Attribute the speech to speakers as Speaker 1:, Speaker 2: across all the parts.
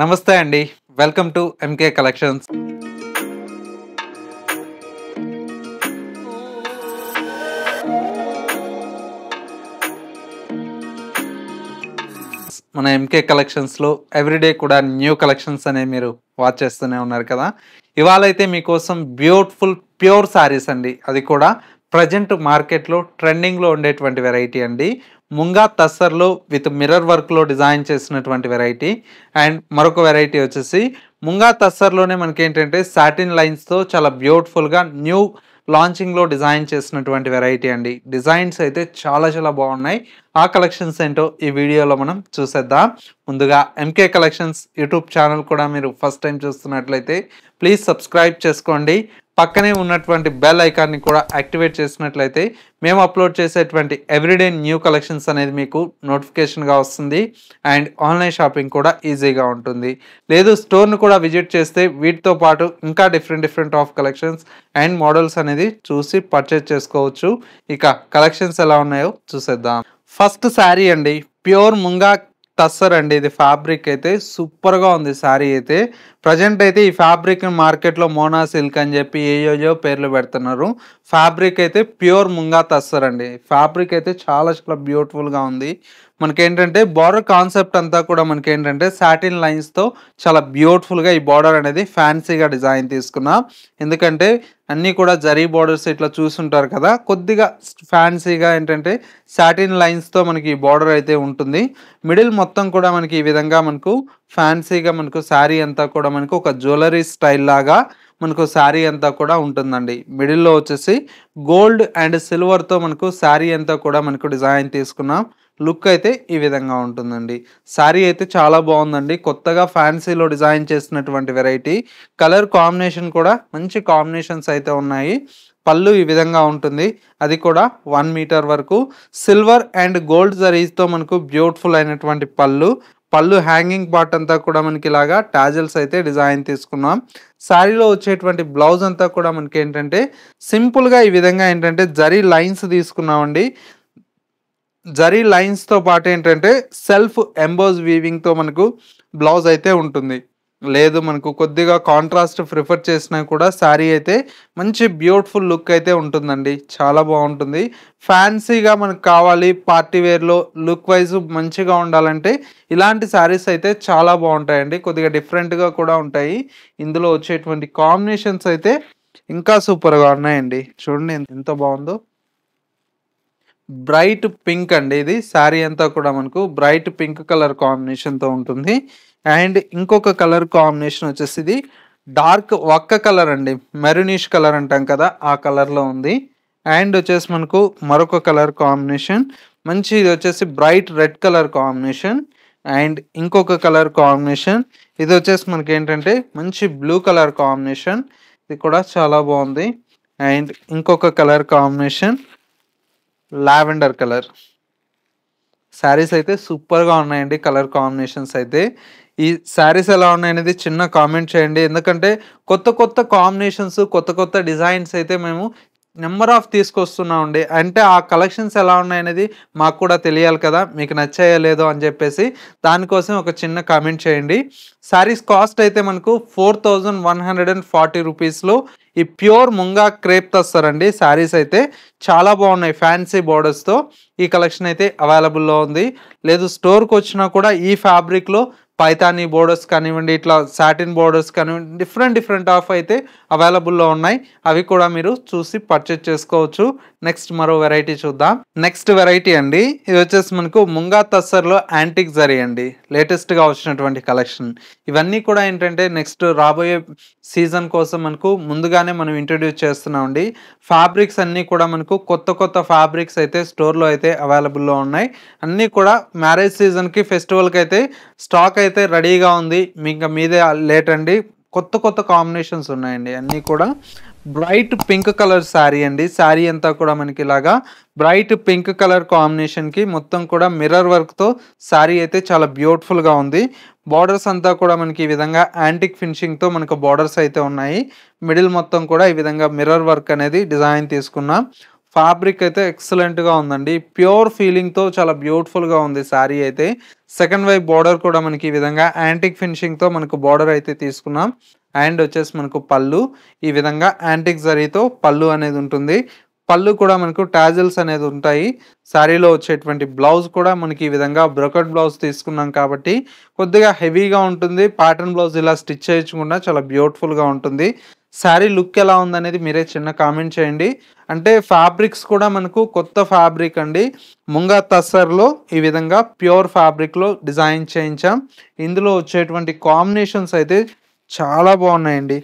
Speaker 1: నమస్తే అండి welcome to MK collections మన ఎంకే కలెక్షన్స్లో ఎవ్రీడే కూడా న్యూ కలెక్షన్స్ అనేవి మీరు వాచ్ చేస్తూనే ఉన్నారు కదా ఇవాళ అయితే మీకోసం బ్యూటిఫుల్ ప్యూర్ శారీస్ అండి అది కూడా ప్రజెంట్ మార్కెట్లో ట్రెండింగ్లో ఉండేటువంటి వెరైటీ అండి ముంగా తస్సర్లో విత్ మిర్రర్ వర్క్లో డిజైన్ చేసినటువంటి వెరైటీ అండ్ మరొక వెరైటీ వచ్చేసి ముంగా తస్సర్లోనే మనకి ఏంటంటే సాటిన్ లైన్స్తో చాలా బ్యూటిఫుల్గా న్యూ లాంచింగ్లో డిజైన్ చేసినటువంటి వెరైటీ అండి డిజైన్స్ అయితే చాలా చాలా బాగున్నాయి ఆ కలెక్షన్స్ ఏంటో ఈ వీడియోలో మనం చూసేద్దాం ముందుగా ఎంకే కలెక్షన్స్ యూట్యూబ్ ఛానల్ కూడా మీరు ఫస్ట్ టైం చూస్తున్నట్లయితే ప్లీజ్ సబ్స్క్రైబ్ చేసుకోండి పక్కనే ఉన్నటువంటి బెల్ ఐకాన్ని కూడా యాక్టివేట్ చేసినట్లయితే మేము అప్లోడ్ చేసేటువంటి ఎవ్రీడే న్యూ కలెక్షన్స్ అనేది మీకు నోటిఫికేషన్గా వస్తుంది అండ్ ఆన్లైన్ షాపింగ్ కూడా ఈజీగా ఉంటుంది లేదు స్టోర్ను కూడా విజిట్ చేస్తే వీటితో పాటు ఇంకా different different of collections and models అనేది చూసి పర్చేజ్ చేసుకోవచ్చు ఇక కలెక్షన్స్ ఎలా ఉన్నాయో చూసేద్దాం ఫస్ట్ శారీ అండి ప్యూర్ ముంగా టస్సర్ అండి ఇది ఫ్యాబ్రిక్ అయితే సూపర్గా ఉంది శారీ అయితే ప్రజెంట్ అయితే ఈ ఫ్యాబ్రిక్ మార్కెట్లో మోనా సిల్క్ అని చెప్పి ఏయోయో పేర్లు పెడుతున్నారు ఫ్యాబ్రిక్ అయితే ప్యూర్ ముంగా తస్సర్ అండి ఫ్యాబ్రిక్ అయితే చాలా చాలా బ్యూటిఫుల్గా ఉంది మనకేంటంటే బార్డర్ కాన్సెప్ట్ అంతా కూడా మనకి ఏంటంటే సాటిన్ లైన్స్తో చాలా బ్యూటిఫుల్గా ఈ బార్డర్ అనేది ఫ్యాన్సీగా డిజైన్ తీసుకున్నా ఎందుకంటే అన్నీ కూడా జరీ బార్డర్స్ ఇట్లా చూసుంటారు కదా కొద్దిగా ఫ్యాన్సీగా ఏంటంటే సాటిన్ లైన్స్తో మనకి ఈ బార్డర్ అయితే ఉంటుంది మిడిల్ మొత్తం కూడా మనకి ఈ విధంగా మనకు ఫ్యాన్సీగా మనకు శారీ అంతా కూడా మనకు ఒక జ్యువెలరీ స్టైల్ లాగా మనకు శారీ అంతా కూడా ఉంటుందండి మిడిల్లో వచ్చేసి గోల్డ్ అండ్ సిల్వర్తో మనకు శారీ అంతా కూడా మనకు డిజైన్ తీసుకున్నాం లుక్ అయితే ఈ విధంగా ఉంటుందండి శారీ అయితే చాలా బాగుందండి కొత్తగా ఫ్యాన్సీలో డిజైన్ చేసినటువంటి వెరైటీ కలర్ కాంబినేషన్ కూడా మంచి కాంబినేషన్స్ అయితే ఉన్నాయి పళ్ళు ఈ విధంగా ఉంటుంది అది కూడా వన్ మీటర్ వరకు సిల్వర్ అండ్ గోల్డ్ జరీస్తో మనకు బ్యూటిఫుల్ అయినటువంటి పళ్ళు పళ్ళు హ్యాంగింగ్ పార్ట్ అంతా కూడా మనకి ఇలాగా టాజల్స్ అయితే డిజైన్ తీసుకున్నాం శారీలో వచ్చేటువంటి బ్లౌజ్ అంతా కూడా మనకి ఏంటంటే సింపుల్గా ఈ విధంగా ఏంటంటే జరీ లైన్స్ తీసుకున్నామండి జరీ లైన్స్తో పాటు ఏంటంటే సెల్ఫ్ ఎంబోజ్ వీవింగ్తో మనకు బ్లౌజ్ అయితే ఉంటుంది లేదు మనకు కొద్దిగా కాంట్రాస్ట్ ప్రిఫర్ చేసినా కూడా శారీ అయితే మంచి బ్యూటిఫుల్ లుక్ అయితే ఉంటుందండి చాలా బాగుంటుంది ఫ్యాన్సీగా మనకు కావాలి పార్టీ వేర్లో లుక్ వైజ్ మంచిగా ఉండాలంటే ఇలాంటి శారీస్ అయితే చాలా బాగుంటాయండి కొద్దిగా డిఫరెంట్గా కూడా ఉంటాయి ఇందులో వచ్చేటువంటి కాంబినేషన్స్ అయితే ఇంకా సూపర్గా ఉన్నాయండి చూడండి ఎంత బాగుందో బ్రైట్ పింక్ అండి ఇది శారీ అంతా కూడా మనకు బ్రైట్ పింక్ కలర్ కాంబినేషన్తో ఉంటుంది అండ్ ఇంకొక కలర్ కాంబినేషన్ వచ్చేసి ఇది డార్క్ ఒక్క కలర్ అండి మెరూనిష్ కలర్ అంటాం కదా ఆ కలర్లో ఉంది అండ్ వచ్చేసి మనకు మరొక కలర్ కాంబినేషన్ మంచి ఇది వచ్చేసి bright red colour combination and ఇంకొక కలర్ కాంబినేషన్ ఇది వచ్చేసి మనకి ఏంటంటే మంచి బ్లూ కలర్ కాంబినేషన్ ఇది కూడా చాలా బాగుంది అండ్ ఇంకొక colour combination lavender colour saris అయితే సూపర్గా ఉన్నాయండి కలర్ కాంబినేషన్స్ అయితే ఈ శారీస్ ఎలా ఉన్నాయనేది చిన్న కామెంట్ చేయండి ఎందుకంటే కొత్త కొత్త కాంబినేషన్స్ కొత్త కొత్త డిజైన్స్ అయితే మేము నెంబర్ ఆఫ్ తీసుకొస్తున్నామండి అంటే ఆ కలెక్షన్స్ ఎలా ఉన్నాయనేది మాకు కూడా తెలియాలి కదా మీకు నచ్చాయో లేదో అని చెప్పేసి దానికోసం ఒక చిన్న కామెంట్ చేయండి శారీస్ కాస్ట్ అయితే మనకు four thousand one hundred and forty రూపీస్లో ఈ ప్యూర్ ముంగా క్రేప్ తెస్తారండి శారీస్ అయితే చాలా బాగున్నాయి ఫ్యాన్సీ బోర్డర్స్తో ఈ కలెక్షన్ అయితే అవైలబుల్లో ఉంది లేదు స్టోర్కి వచ్చినా కూడా ఈ ఫ్యాబ్రిక్లో పైతానీ బోర్డర్స్ కానివ్వండి ఇట్లా సాటిన్ బోర్డర్స్ కానివ్వండి డిఫరెంట్ డిఫరెంట్ ఆఫ్ అయితే అవైలబుల్లో ఉన్నాయి అవి కూడా మీరు చూసి పర్చేజ్ చేసుకోవచ్చు నెక్స్ట్ మరో వెరైటీ చూద్దాం నెక్స్ట్ వెరైటీ అండి ఇది వచ్చేసి మనకు ముంగా తస్సర్లో యాంటిక్ జరీ అండి లేటెస్ట్గా వచ్చినటువంటి కలెక్షన్ ఇవన్నీ కూడా ఏంటంటే నెక్స్ట్ రాబోయే సీజన్ కోసం మనకు ముందుగానే మనం ఇంట్రడ్యూస్ చేస్తున్నామండి ఫ్యాబ్రిక్స్ అన్నీ కూడా మనకు కొత్త కొత్త ఫ్యాబ్రిక్స్ అయితే స్టోర్లో అయితే అవైలబుల్లో ఉన్నాయి అన్నీ కూడా మ్యారేజ్ సీజన్కి ఫెస్టివల్కి అయితే స్టాక్ అయితే రెడీగా ఉంది ఇంకా మీదే లేట్ అండి కొత్త కొత్త కాంబినేషన్స్ ఉన్నాయండి అన్నీ కూడా బ్రైట్ పింక్ కలర్ శారీ అండి శారీ అంతా కూడా మనకి ఇలాగా బ్రైట్ పింక్ కలర్ కాంబినేషన్కి మొత్తం కూడా మిర్రర్ వర్క్తో శారీ అయితే చాలా బ్యూటిఫుల్గా ఉంది బార్డర్స్ అంతా కూడా మనకి ఈ విధంగా యాంటిక్ ఫినిషింగ్తో మనకు బార్డర్స్ అయితే ఉన్నాయి మిడిల్ మొత్తం కూడా ఈ విధంగా మిర్రర్ వర్క్ అనేది డిజైన్ తీసుకున్నాం ఫ్యాబ్రిక్ అయితే ఎక్సలెంట్గా ఉందండి ప్యూర్ ఫీలింగ్తో చాలా బ్యూటిఫుల్గా ఉంది శారీ అయితే సెకండ్ వైపు బార్డర్ కూడా మనకి ఈ విధంగా యాంటిక్ ఫినిషింగ్తో మనకు బార్డర్ అయితే తీసుకున్నాం అండ్ వచ్చేసి మనకు పళ్ళు ఈ విధంగా యాంటిక్ జరీతో పళ్ళు అనేది ఉంటుంది పళ్ళు కూడా మనకు టాజిల్స్ అనేది ఉంటాయి శారీలో వచ్చేటువంటి బ్లౌజ్ కూడా మనకి ఈ విధంగా బ్రొకట్ బ్లౌజ్ తీసుకున్నాం కాబట్టి కొద్దిగా హెవీగా ఉంటుంది ప్యాటర్న్ బ్లౌజ్ ఇలా స్టిచ్ చేయించకుండా చాలా బ్యూటిఫుల్గా ఉంటుంది శారీ లుక్ ఎలా ఉందనేది మీరే చిన్న కామెంట్ చేయండి అంటే ఫ్యాబ్రిక్స్ కూడా మనకు కొత్త ఫ్యాబ్రిక్ అండి ముంగా తస్సర్లో ఈ విధంగా ప్యూర్ ఫ్యాబ్రిక్లో డిజైన్ చేయించాం ఇందులో వచ్చేటువంటి కాంబినేషన్స్ అయితే చాలా బాగున్నాయండి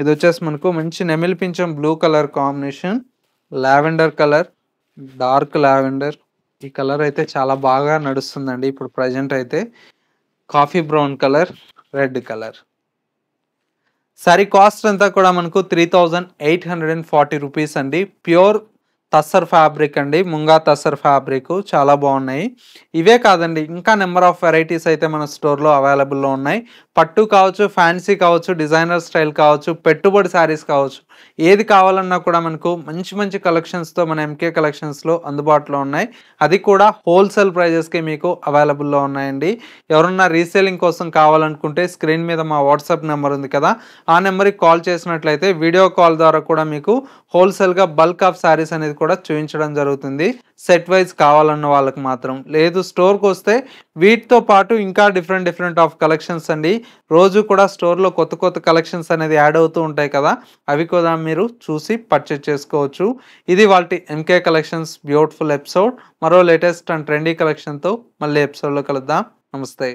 Speaker 1: ఇది వచ్చేసి మనకు మంచి నెమిలిపించం blue colour combination lavender colour dark lavender ఈ కలర్ అయితే చాలా బాగా నడుస్తుందండి ఇప్పుడు ప్రజెంట్ అయితే coffee brown colour red colour sari cost అంతా కూడా మనకు three thousand eight hundred and forty rupees అండి ప్యూర్ తస్సర్ ఫ్యాబ్రిక్ అండి ముంగా తస్సర్ ఫ్యాబ్రిక్ చాలా బాగున్నాయి ఇవే కాదండి ఇంకా నెంబర్ ఆఫ్ వెరైటీస్ అయితే మన స్టోర్లో అవైలబుల్లో ఉన్నాయి పట్టు కావచ్చు ఫ్యాన్సీ కావచ్చు డిజైనర్ స్టైల్ కావచ్చు పెట్టుబడి శారీస్ కావచ్చు ఏది కావాలన్నా కూడా మనకు మంచి మంచి కలెక్షన్స్తో మన ఎంకే కలెక్షన్స్లో అందుబాటులో ఉన్నాయి అది కూడా హోల్సేల్ ప్రైజెస్కి మీకు అవైలబుల్లో ఉన్నాయండి ఎవరన్నా రీసేలింగ్ కోసం కావాలనుకుంటే స్క్రీన్ మీద మా వాట్సాప్ నెంబర్ ఉంది కదా ఆ నెంబర్కి కాల్ చేసినట్లయితే వీడియో కాల్ ద్వారా కూడా మీకు హోల్సేల్గా బల్క్ ఆఫ్ శారీస్ అనేది కూడా చూపించడం జరుగుతుంది సెట్ వైజ్ కావాలన్న వాళ్ళకి మాత్రం లేదు స్టోర్కి వస్తే వీటితో పాటు ఇంకా డిఫరెంట్ డిఫరెంట్ ఆఫ్ కలెక్షన్స్ అండి రోజు కూడా స్టోర్లో కొత్త కొత్త కలెక్షన్స్ అనేది యాడ్ అవుతూ ఉంటాయి కదా అవి కూడా మీరు చూసి పర్చేజ్ చేసుకోవచ్చు ఇది వాటి ఎంకే కలెక్షన్స్ బ్యూటిఫుల్ ఎపిసోడ్ మరో లేటెస్ట్ అండ్ ట్రెండీ కలెక్షన్తో మళ్ళీ ఎపిసోడ్లో కలుద్దాం నమస్తే